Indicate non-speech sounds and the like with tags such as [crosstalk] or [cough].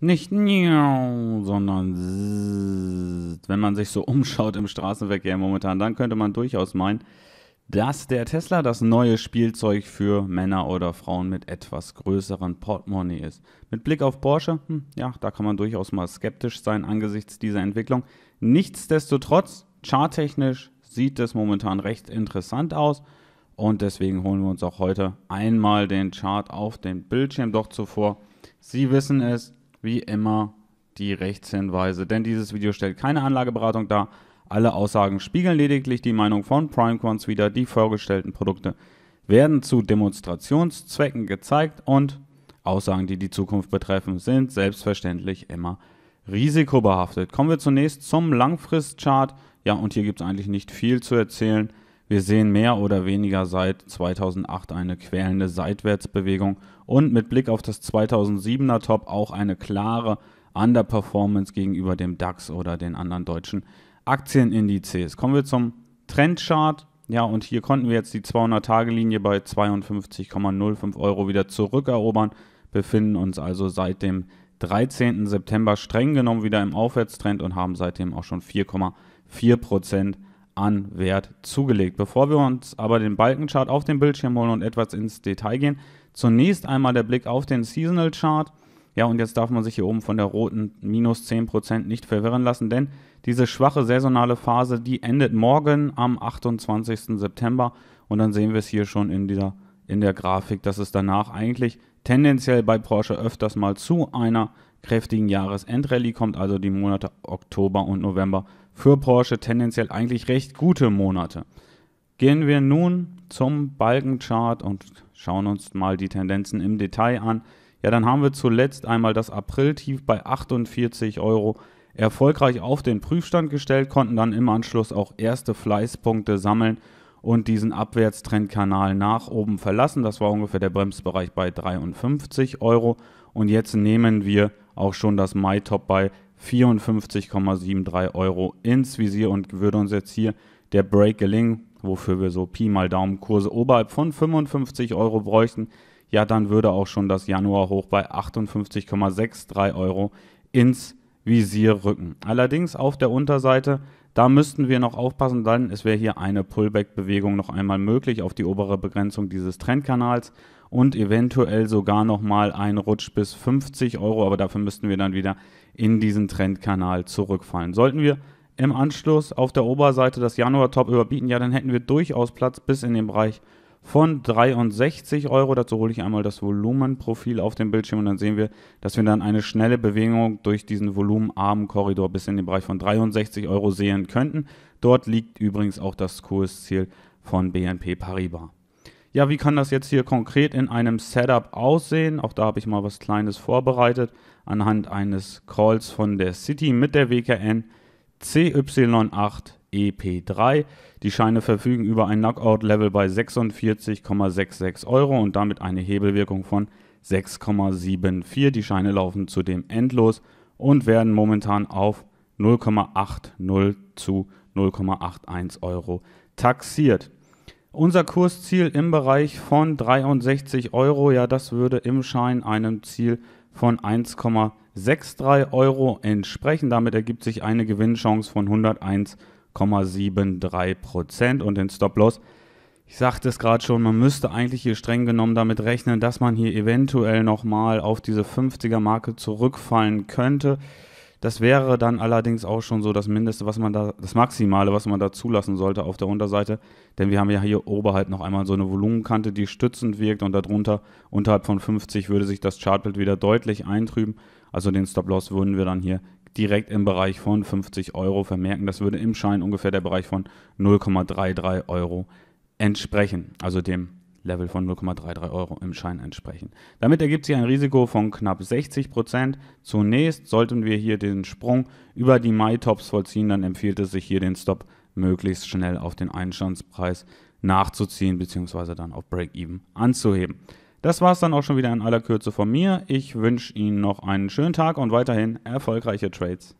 Nicht miau, sondern zzz. wenn man sich so [laughs] umschaut im Straßenverkehr momentan, dann könnte man durchaus meinen, dass der Tesla das neue Spielzeug für Männer oder Frauen mit etwas größeren Portemonnaie ist. Mit Blick auf Porsche, hm, ja, da kann man durchaus mal skeptisch sein angesichts dieser Entwicklung. Nichtsdestotrotz, charttechnisch sieht es momentan recht interessant aus. Und deswegen holen wir uns auch heute einmal den Chart auf den Bildschirm. Doch zuvor, Sie wissen es, wie immer die Rechtshinweise, denn dieses Video stellt keine Anlageberatung dar. Alle Aussagen spiegeln lediglich die Meinung von Primequants wider. Die vorgestellten Produkte werden zu Demonstrationszwecken gezeigt und Aussagen, die die Zukunft betreffen, sind selbstverständlich immer risikobehaftet. Kommen wir zunächst zum Langfristchart. Ja, und hier gibt es eigentlich nicht viel zu erzählen. Wir sehen mehr oder weniger seit 2008 eine quälende Seitwärtsbewegung und mit Blick auf das 2007er Top auch eine klare Underperformance gegenüber dem DAX oder den anderen deutschen Aktienindizes. Kommen wir zum Trendchart. Ja, und hier konnten wir jetzt die 200-Tage-Linie bei 52,05 Euro wieder zurückerobern, befinden uns also seit dem 13. September streng genommen wieder im Aufwärtstrend und haben seitdem auch schon 4,4 Prozent an Wert zugelegt. Bevor wir uns aber den Balkenchart auf dem Bildschirm holen und etwas ins Detail gehen, zunächst einmal der Blick auf den Seasonal Chart. Ja, und jetzt darf man sich hier oben von der roten minus 10% nicht verwirren lassen, denn diese schwache saisonale Phase, die endet morgen am 28. September und dann sehen wir es hier schon in dieser in der Grafik, dass es danach eigentlich tendenziell bei Porsche öfters mal zu einer kräftigen Jahresendrallye kommt, also die Monate Oktober und November für Porsche tendenziell eigentlich recht gute Monate. Gehen wir nun zum Balkenchart und schauen uns mal die Tendenzen im Detail an. Ja, dann haben wir zuletzt einmal das April-Tief bei 48 Euro erfolgreich auf den Prüfstand gestellt, konnten dann im Anschluss auch erste Fleißpunkte sammeln und diesen Abwärtstrendkanal nach oben verlassen. Das war ungefähr der Bremsbereich bei 53 Euro. Und jetzt nehmen wir auch schon das Mai-Top bei 54,73 Euro ins Visier und würde uns jetzt hier der Break gelingen, wofür wir so Pi mal Daumen Kurse oberhalb von 55 Euro bräuchten, ja, dann würde auch schon das Januar hoch bei 58,63 Euro ins Visier rücken. Allerdings auf der Unterseite da müssten wir noch aufpassen, dann es wäre hier eine Pullback-Bewegung noch einmal möglich auf die obere Begrenzung dieses Trendkanals und eventuell sogar noch mal ein Rutsch bis 50 Euro, aber dafür müssten wir dann wieder in diesen Trendkanal zurückfallen. Sollten wir im Anschluss auf der Oberseite das Januar-Top überbieten, ja, dann hätten wir durchaus Platz bis in den Bereich von 63 Euro. Dazu hole ich einmal das Volumenprofil auf dem Bildschirm und dann sehen wir, dass wir dann eine schnelle Bewegung durch diesen volumenarmen Korridor bis in den Bereich von 63 Euro sehen könnten. Dort liegt übrigens auch das Kursziel von BNP Paribas. Ja, wie kann das jetzt hier konkret in einem Setup aussehen? Auch da habe ich mal was Kleines vorbereitet anhand eines Calls von der City mit der WKN CY8 EP3. Die Scheine verfügen über ein Knockout-Level bei 46,66 Euro und damit eine Hebelwirkung von 6,74. Die Scheine laufen zudem endlos und werden momentan auf 0,80 zu 0,81 Euro taxiert. Unser Kursziel im Bereich von 63 Euro, ja, das würde im Schein einem Ziel von 1,63 Euro entsprechen. Damit ergibt sich eine Gewinnchance von 101 Euro. 0,73 Prozent und den Stop-Loss. Ich sagte es gerade schon, man müsste eigentlich hier streng genommen damit rechnen, dass man hier eventuell nochmal auf diese 50er Marke zurückfallen könnte. Das wäre dann allerdings auch schon so das Mindeste, was man da, das Maximale, was man da zulassen sollte auf der Unterseite. Denn wir haben ja hier oberhalb noch einmal so eine Volumenkante, die stützend wirkt und darunter, unterhalb von 50, würde sich das Chartbild wieder deutlich eintrüben. Also den Stop-Loss würden wir dann hier direkt im Bereich von 50 Euro vermerken. Das würde im Schein ungefähr der Bereich von 0,33 Euro entsprechen, also dem Level von 0,33 Euro im Schein entsprechen. Damit ergibt sich ein Risiko von knapp 60 Prozent. Zunächst sollten wir hier den Sprung über die MyTops vollziehen, dann empfiehlt es sich hier den Stop möglichst schnell auf den Einstandspreis nachzuziehen bzw. dann auf Break-Even anzuheben. Das war es dann auch schon wieder in aller Kürze von mir. Ich wünsche Ihnen noch einen schönen Tag und weiterhin erfolgreiche Trades.